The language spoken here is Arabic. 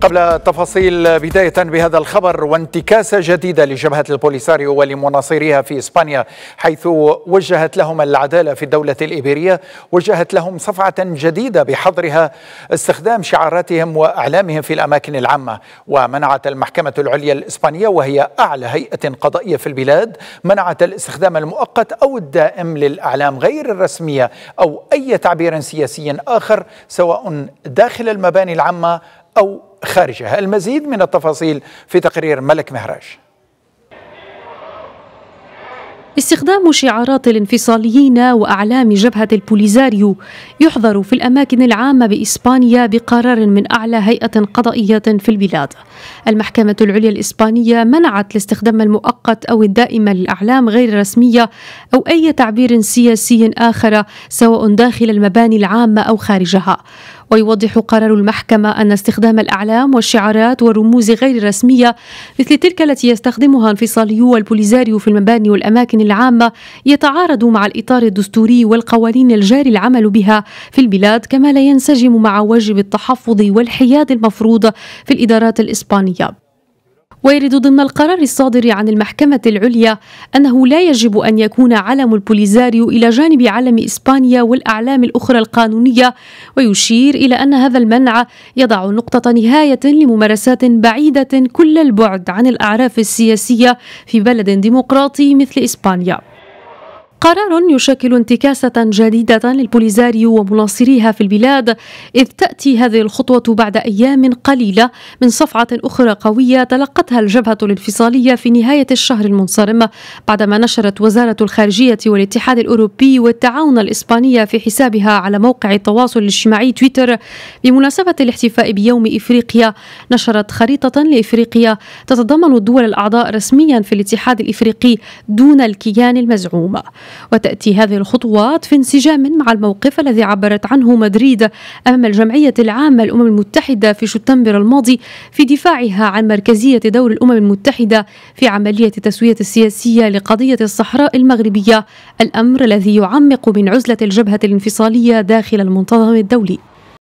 قبل التفاصيل بداية بهذا الخبر وانتكاسة جديدة لجبهة البوليساريو ولمناصريها في إسبانيا حيث وجهت لهم العدالة في الدولة الإيبيرية وجهت لهم صفعة جديدة بحظرها استخدام شعاراتهم وأعلامهم في الأماكن العامة ومنعت المحكمة العليا الإسبانية وهي أعلى هيئة قضائية في البلاد منعت الاستخدام المؤقت أو الدائم للأعلام غير الرسمية أو أي تعبير سياسي آخر سواء داخل المباني العامة أو خارجها المزيد من التفاصيل في تقرير ملك مهراش استخدام شعارات الانفصاليين وأعلام جبهة البوليزاريو يحظر في الأماكن العامة بإسبانيا بقرار من أعلى هيئة قضائية في البلاد المحكمة العليا الإسبانية منعت الاستخدام المؤقت أو الدائم للأعلام غير الرسمية أو أي تعبير سياسي آخر سواء داخل المباني العامة أو خارجها ويوضح قرار المحكمة أن استخدام الأعلام والشعارات والرموز غير الرسمية مثل تلك التي يستخدمها انفصاليو والبوليزاريو في المباني والأماكن العامة يتعارض مع الإطار الدستوري والقوانين الجاري العمل بها في البلاد كما لا ينسجم مع واجب التحفظ والحياد المفروض في الإدارات الإسبانية ويرد ضمن القرار الصادر عن المحكمة العليا أنه لا يجب أن يكون علم البوليزاريو إلى جانب علم إسبانيا والأعلام الأخرى القانونية ويشير إلى أن هذا المنع يضع نقطة نهاية لممارسات بعيدة كل البعد عن الأعراف السياسية في بلد ديمقراطي مثل إسبانيا قرار يشكل انتكاسة جديدة للبوليزاريو ومناصريها في البلاد إذ تأتي هذه الخطوة بعد أيام قليلة من صفعة أخرى قوية تلقتها الجبهة الانفصالية في نهاية الشهر المنصرم بعدما نشرت وزارة الخارجية والاتحاد الأوروبي والتعاون الإسبانية في حسابها على موقع التواصل الاجتماعي تويتر بمناسبة الاحتفاء بيوم إفريقيا نشرت خريطة لإفريقيا تتضمن الدول الأعضاء رسميا في الاتحاد الإفريقي دون الكيان المزعوم وتأتي هذه الخطوات في انسجام مع الموقف الذي عبرت عنه مدريد أمام الجمعية العامة الأمم المتحدة في شتنبر الماضي في دفاعها عن مركزية دور الأمم المتحدة في عملية التسوية السياسية لقضية الصحراء المغربية الأمر الذي يعمق من عزلة الجبهة الانفصالية داخل المنتظم الدولي